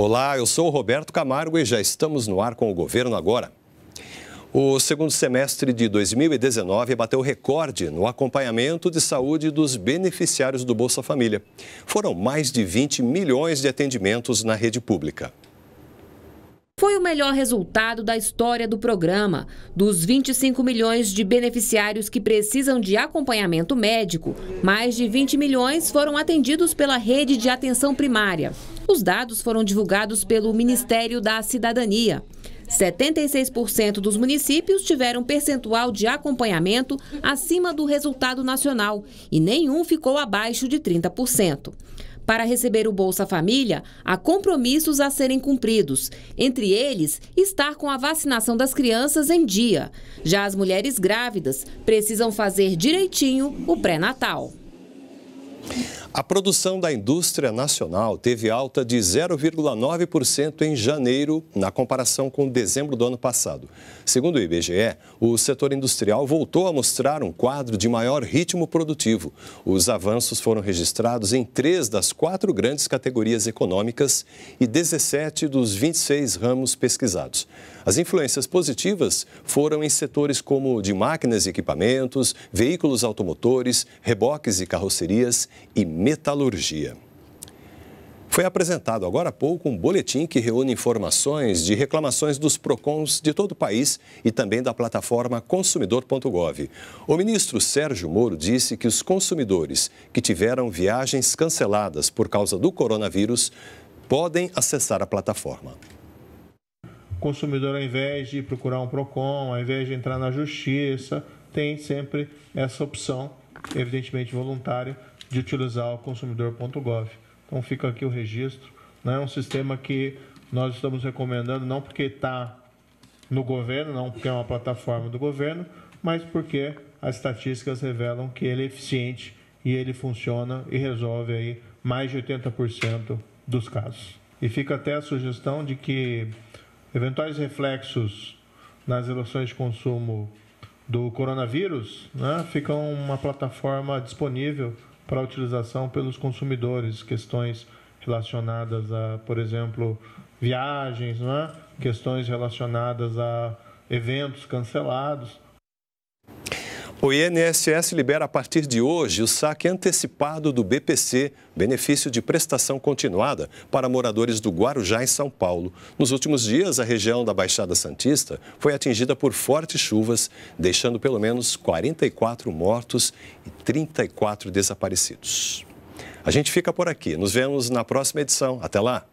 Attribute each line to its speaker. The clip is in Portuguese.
Speaker 1: Olá, eu sou o Roberto Camargo e já estamos no ar com o governo agora. O segundo semestre de 2019 bateu recorde no acompanhamento de saúde dos beneficiários do Bolsa Família. Foram mais de 20 milhões de atendimentos na rede pública
Speaker 2: foi o melhor resultado da história do programa. Dos 25 milhões de beneficiários que precisam de acompanhamento médico, mais de 20 milhões foram atendidos pela rede de atenção primária. Os dados foram divulgados pelo Ministério da Cidadania. 76% dos municípios tiveram percentual de acompanhamento acima do resultado nacional e nenhum ficou abaixo de 30% para receber o Bolsa Família, há compromissos a serem cumpridos. Entre eles, estar com a vacinação das crianças em dia. Já as mulheres grávidas precisam fazer direitinho o pré-natal.
Speaker 1: A produção da indústria nacional teve alta de 0,9% em janeiro, na comparação com dezembro do ano passado. Segundo o IBGE, o setor industrial voltou a mostrar um quadro de maior ritmo produtivo. Os avanços foram registrados em três das quatro grandes categorias econômicas e 17 dos 26 ramos pesquisados. As influências positivas foram em setores como de máquinas e equipamentos, veículos automotores, reboques e carrocerias e Metalurgia. Foi apresentado agora há pouco um boletim que reúne informações de reclamações dos PROCONs de todo o país e também da plataforma consumidor.gov. O ministro Sérgio Moro disse que os consumidores que tiveram viagens canceladas por causa do coronavírus podem acessar a plataforma.
Speaker 3: O consumidor, ao invés de procurar um PROCON, ao invés de entrar na justiça, tem sempre essa opção, evidentemente voluntária, de utilizar o consumidor.gov. Então fica aqui o registro. Não né? É um sistema que nós estamos recomendando, não porque está no governo, não porque é uma plataforma do governo, mas porque as estatísticas revelam que ele é eficiente e ele funciona e resolve aí mais de 80% dos casos. E fica até a sugestão de que eventuais reflexos nas relações de consumo do coronavírus, né, fica uma plataforma disponível para utilização pelos consumidores, questões relacionadas a, por exemplo, viagens, não é? questões relacionadas a eventos cancelados.
Speaker 1: O INSS libera a partir de hoje o saque antecipado do BPC, benefício de prestação continuada, para moradores do Guarujá, em São Paulo. Nos últimos dias, a região da Baixada Santista foi atingida por fortes chuvas, deixando pelo menos 44 mortos e 34 desaparecidos. A gente fica por aqui. Nos vemos na próxima edição. Até lá!